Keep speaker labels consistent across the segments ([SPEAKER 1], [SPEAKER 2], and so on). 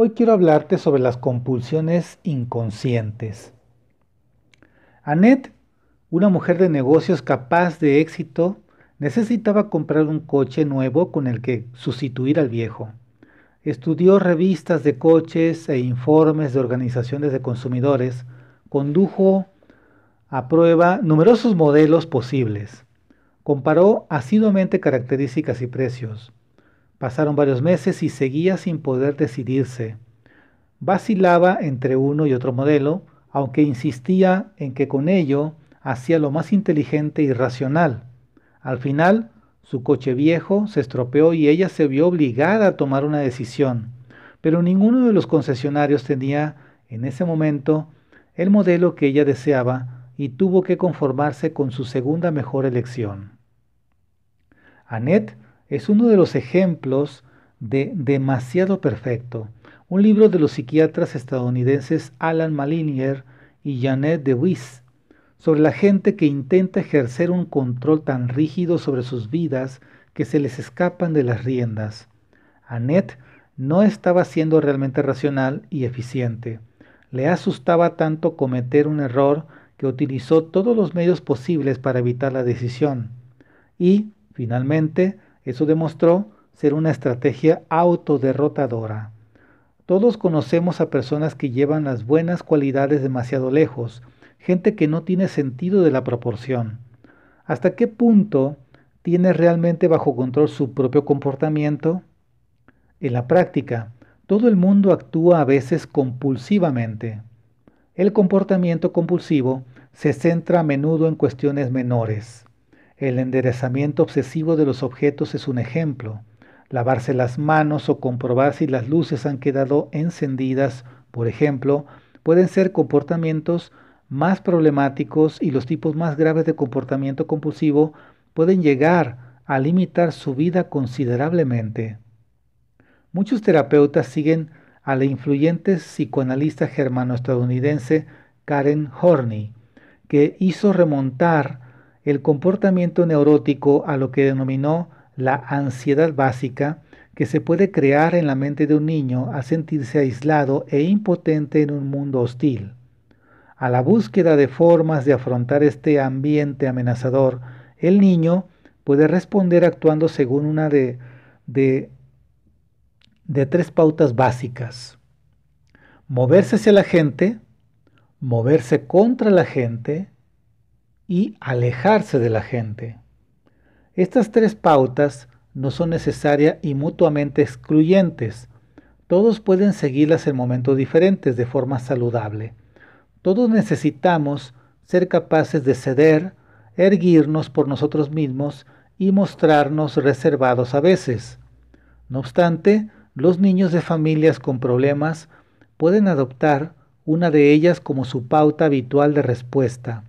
[SPEAKER 1] Hoy quiero hablarte sobre las compulsiones inconscientes. Annette, una mujer de negocios capaz de éxito, necesitaba comprar un coche nuevo con el que sustituir al viejo. Estudió revistas de coches e informes de organizaciones de consumidores, condujo a prueba numerosos modelos posibles, comparó asiduamente características y precios, Pasaron varios meses y seguía sin poder decidirse. Vacilaba entre uno y otro modelo, aunque insistía en que con ello hacía lo más inteligente y racional. Al final, su coche viejo se estropeó y ella se vio obligada a tomar una decisión, pero ninguno de los concesionarios tenía, en ese momento, el modelo que ella deseaba y tuvo que conformarse con su segunda mejor elección. Annette es uno de los ejemplos de Demasiado Perfecto, un libro de los psiquiatras estadounidenses Alan Malinier y Janet DeWis sobre la gente que intenta ejercer un control tan rígido sobre sus vidas que se les escapan de las riendas. Annette no estaba siendo realmente racional y eficiente. Le asustaba tanto cometer un error que utilizó todos los medios posibles para evitar la decisión. Y, finalmente, eso demostró ser una estrategia autoderrotadora. Todos conocemos a personas que llevan las buenas cualidades demasiado lejos, gente que no tiene sentido de la proporción. ¿Hasta qué punto tiene realmente bajo control su propio comportamiento? En la práctica, todo el mundo actúa a veces compulsivamente. El comportamiento compulsivo se centra a menudo en cuestiones menores. El enderezamiento obsesivo de los objetos es un ejemplo. Lavarse las manos o comprobar si las luces han quedado encendidas, por ejemplo, pueden ser comportamientos más problemáticos y los tipos más graves de comportamiento compulsivo pueden llegar a limitar su vida considerablemente. Muchos terapeutas siguen a la influyente psicoanalista germano-estadounidense Karen Horney, que hizo remontar el comportamiento neurótico a lo que denominó la ansiedad básica que se puede crear en la mente de un niño al sentirse aislado e impotente en un mundo hostil. A la búsqueda de formas de afrontar este ambiente amenazador, el niño puede responder actuando según una de, de, de tres pautas básicas. Moverse hacia la gente, moverse contra la gente y alejarse de la gente. Estas tres pautas no son necesarias y mutuamente excluyentes. Todos pueden seguirlas en momentos diferentes de forma saludable. Todos necesitamos ser capaces de ceder, erguirnos por nosotros mismos y mostrarnos reservados a veces. No obstante, los niños de familias con problemas pueden adoptar una de ellas como su pauta habitual de respuesta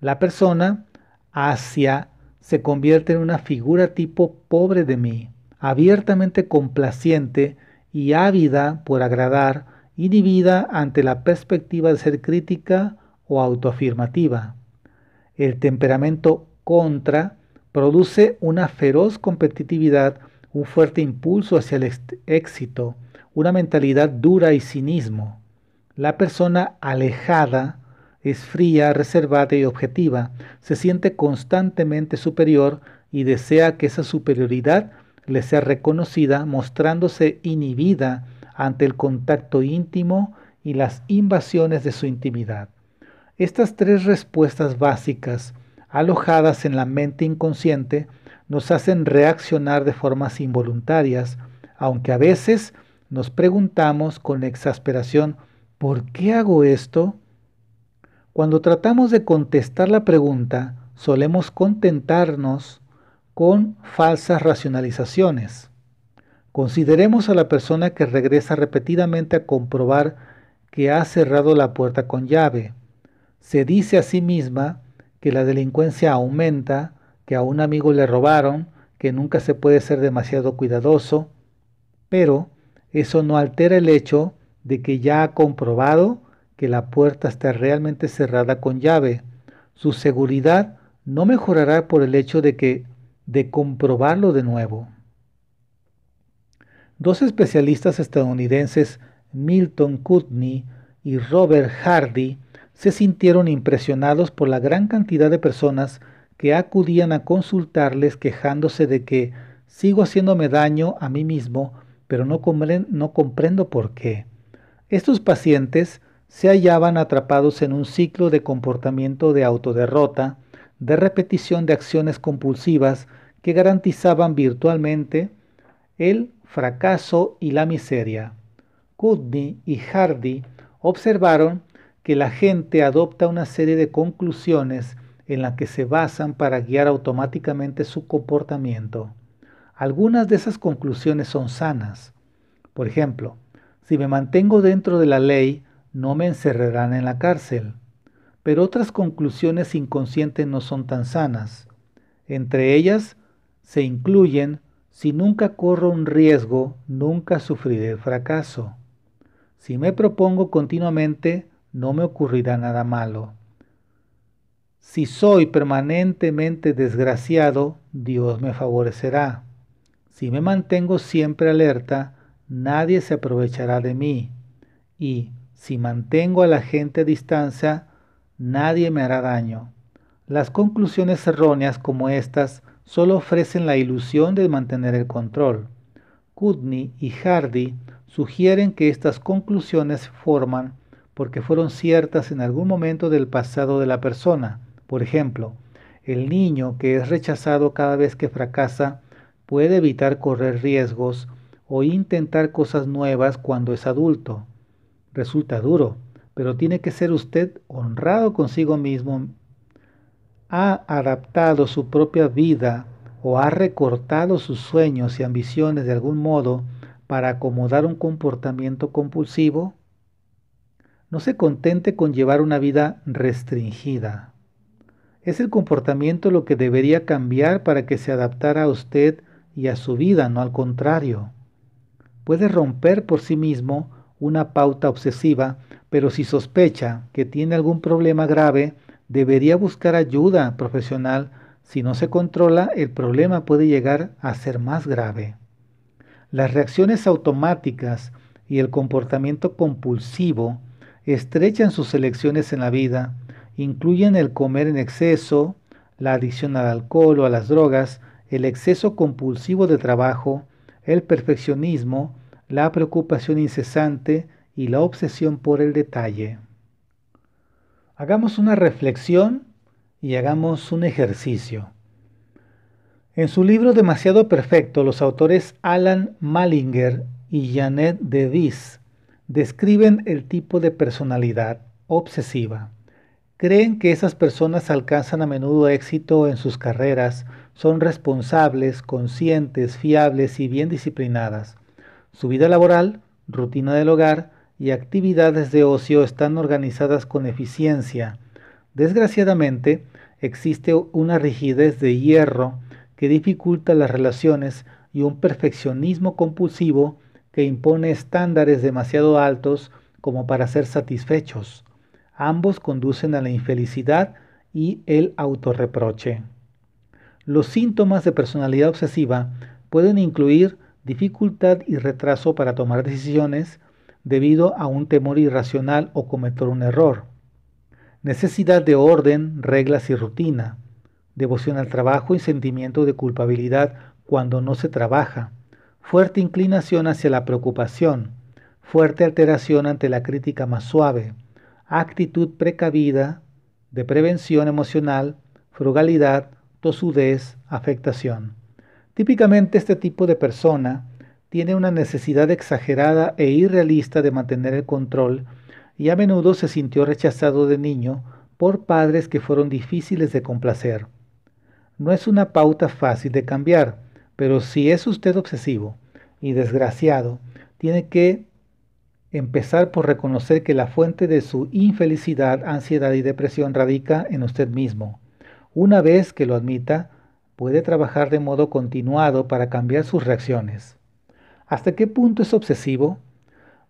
[SPEAKER 1] la persona hacia se convierte en una figura tipo pobre de mí, abiertamente complaciente y ávida por agradar, y divida ante la perspectiva de ser crítica o autoafirmativa. El temperamento contra produce una feroz competitividad, un fuerte impulso hacia el éxito, una mentalidad dura y cinismo. La persona alejada es fría, reservada y objetiva, se siente constantemente superior y desea que esa superioridad le sea reconocida mostrándose inhibida ante el contacto íntimo y las invasiones de su intimidad. Estas tres respuestas básicas, alojadas en la mente inconsciente, nos hacen reaccionar de formas involuntarias, aunque a veces nos preguntamos con exasperación, ¿por qué hago esto? Cuando tratamos de contestar la pregunta, solemos contentarnos con falsas racionalizaciones. Consideremos a la persona que regresa repetidamente a comprobar que ha cerrado la puerta con llave. Se dice a sí misma que la delincuencia aumenta, que a un amigo le robaron, que nunca se puede ser demasiado cuidadoso, pero eso no altera el hecho de que ya ha comprobado que la puerta está realmente cerrada con llave. Su seguridad no mejorará por el hecho de que de comprobarlo de nuevo. Dos especialistas estadounidenses, Milton Kutney y Robert Hardy, se sintieron impresionados por la gran cantidad de personas que acudían a consultarles quejándose de que sigo haciéndome daño a mí mismo, pero no comprendo por qué. Estos pacientes se hallaban atrapados en un ciclo de comportamiento de autoderrota, de repetición de acciones compulsivas que garantizaban virtualmente el fracaso y la miseria. Kudney y Hardy observaron que la gente adopta una serie de conclusiones en las que se basan para guiar automáticamente su comportamiento. Algunas de esas conclusiones son sanas. Por ejemplo, si me mantengo dentro de la ley, no me encerrarán en la cárcel. Pero otras conclusiones inconscientes no son tan sanas. Entre ellas se incluyen, si nunca corro un riesgo, nunca sufriré el fracaso. Si me propongo continuamente, no me ocurrirá nada malo. Si soy permanentemente desgraciado, Dios me favorecerá. Si me mantengo siempre alerta, nadie se aprovechará de mí. Y si mantengo a la gente a distancia, nadie me hará daño. Las conclusiones erróneas como estas solo ofrecen la ilusión de mantener el control. Kudney y Hardy sugieren que estas conclusiones forman porque fueron ciertas en algún momento del pasado de la persona. Por ejemplo, el niño que es rechazado cada vez que fracasa puede evitar correr riesgos o intentar cosas nuevas cuando es adulto. Resulta duro, pero tiene que ser usted honrado consigo mismo. Ha adaptado su propia vida o ha recortado sus sueños y ambiciones de algún modo para acomodar un comportamiento compulsivo. No se contente con llevar una vida restringida. Es el comportamiento lo que debería cambiar para que se adaptara a usted y a su vida, no al contrario. Puede romper por sí mismo una pauta obsesiva, pero si sospecha que tiene algún problema grave, debería buscar ayuda profesional. Si no se controla, el problema puede llegar a ser más grave. Las reacciones automáticas y el comportamiento compulsivo estrechan sus elecciones en la vida, incluyen el comer en exceso, la adicción al alcohol o a las drogas, el exceso compulsivo de trabajo, el perfeccionismo, la preocupación incesante y la obsesión por el detalle. Hagamos una reflexión y hagamos un ejercicio. En su libro Demasiado Perfecto, los autores Alan Malinger y Janet Devis describen el tipo de personalidad obsesiva. Creen que esas personas alcanzan a menudo éxito en sus carreras, son responsables, conscientes, fiables y bien disciplinadas. Su vida laboral, rutina del hogar y actividades de ocio están organizadas con eficiencia. Desgraciadamente, existe una rigidez de hierro que dificulta las relaciones y un perfeccionismo compulsivo que impone estándares demasiado altos como para ser satisfechos. Ambos conducen a la infelicidad y el autorreproche. Los síntomas de personalidad obsesiva pueden incluir dificultad y retraso para tomar decisiones debido a un temor irracional o cometer un error, necesidad de orden, reglas y rutina, devoción al trabajo y sentimiento de culpabilidad cuando no se trabaja, fuerte inclinación hacia la preocupación, fuerte alteración ante la crítica más suave, actitud precavida, de prevención emocional, frugalidad, tosudez, afectación. Típicamente este tipo de persona tiene una necesidad exagerada e irrealista de mantener el control y a menudo se sintió rechazado de niño por padres que fueron difíciles de complacer. No es una pauta fácil de cambiar, pero si es usted obsesivo y desgraciado, tiene que empezar por reconocer que la fuente de su infelicidad, ansiedad y depresión radica en usted mismo. Una vez que lo admita, puede trabajar de modo continuado para cambiar sus reacciones. ¿Hasta qué punto es obsesivo?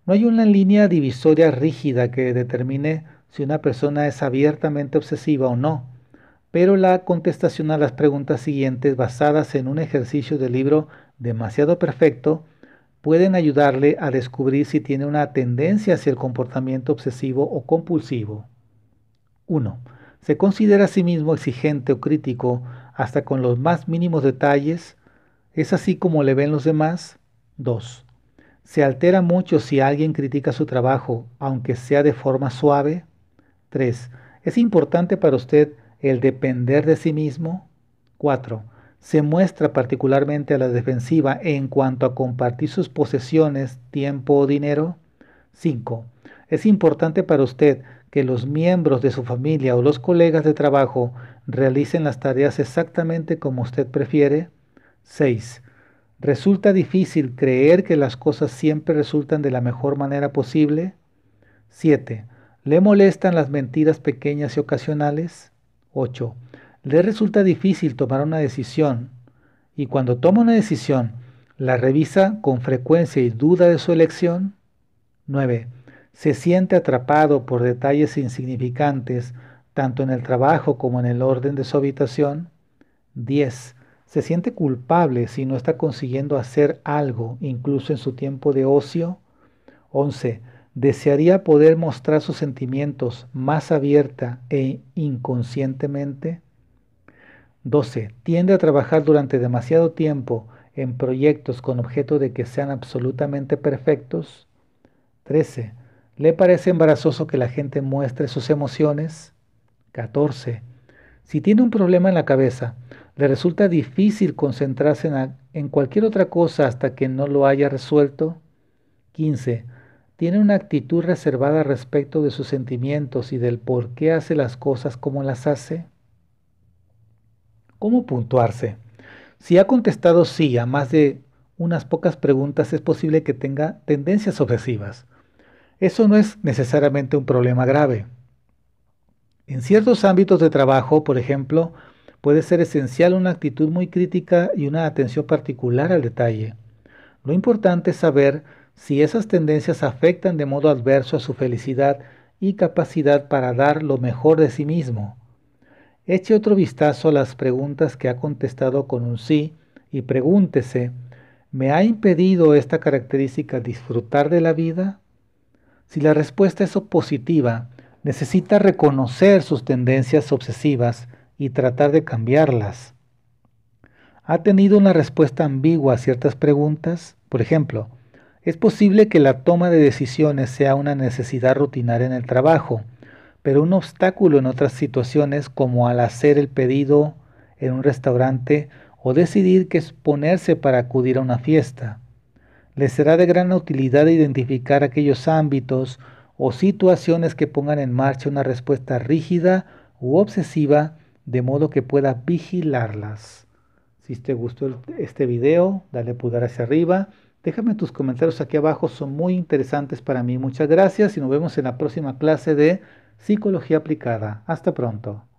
[SPEAKER 1] No hay una línea divisoria rígida que determine si una persona es abiertamente obsesiva o no, pero la contestación a las preguntas siguientes basadas en un ejercicio del libro demasiado perfecto pueden ayudarle a descubrir si tiene una tendencia hacia el comportamiento obsesivo o compulsivo. 1 se considera a sí mismo exigente o crítico hasta con los más mínimos detalles, es así como le ven los demás. 2. Se altera mucho si alguien critica su trabajo, aunque sea de forma suave. 3. ¿Es importante para usted el depender de sí mismo? 4. Se muestra particularmente a la defensiva en cuanto a compartir sus posesiones, tiempo o dinero. 5 es importante para usted que los miembros de su familia o los colegas de trabajo realicen las tareas exactamente como usted prefiere? 6. ¿Resulta difícil creer que las cosas siempre resultan de la mejor manera posible? 7. ¿Le molestan las mentiras pequeñas y ocasionales? 8. ¿Le resulta difícil tomar una decisión? Y cuando toma una decisión, ¿la revisa con frecuencia y duda de su elección? 9 se siente atrapado por detalles insignificantes, tanto en el trabajo como en el orden de su habitación. 10. Se siente culpable si no está consiguiendo hacer algo, incluso en su tiempo de ocio. 11. Desearía poder mostrar sus sentimientos más abierta e inconscientemente. 12. Tiende a trabajar durante demasiado tiempo en proyectos con objeto de que sean absolutamente perfectos. 13. ¿Le parece embarazoso que la gente muestre sus emociones? 14. Si tiene un problema en la cabeza, le resulta difícil concentrarse en, cualquier otra cosa hasta que no lo haya resuelto. 15. Tiene una actitud reservada respecto de sus sentimientos y del por qué hace las cosas como las hace. ¿Cómo puntuarse? Si ha contestado sí a más de unas pocas preguntas, es posible que tenga tendencias obsesivas eso no es necesariamente un problema grave. En ciertos ámbitos de trabajo, por ejemplo, puede ser esencial una actitud muy crítica y una atención particular al detalle. Lo importante es saber si esas tendencias afectan de modo adverso a su felicidad y capacidad para dar lo mejor de sí mismo. Eche otro vistazo a las preguntas que ha contestado con un sí y pregúntese, ¿me ha impedido esta característica disfrutar de la vida? Si la respuesta es positiva, necesita reconocer sus tendencias obsesivas y tratar de cambiarlas. ¿Ha tenido una respuesta ambigua a ciertas preguntas? Por ejemplo, es posible que la toma de decisiones sea una necesidad rutinaria en el trabajo, pero un obstáculo en otras situaciones como al hacer el pedido en un restaurante o decidir qué ponerse para acudir a una fiesta les será de gran utilidad identificar aquellos ámbitos o situaciones que pongan en marcha una respuesta rígida u obsesiva de modo que pueda vigilarlas. Si te gustó este video, dale pulgar hacia arriba. Déjame tus comentarios aquí abajo, son muy interesantes para mí. Muchas gracias y nos vemos en la próxima clase de Psicología Aplicada. Hasta pronto.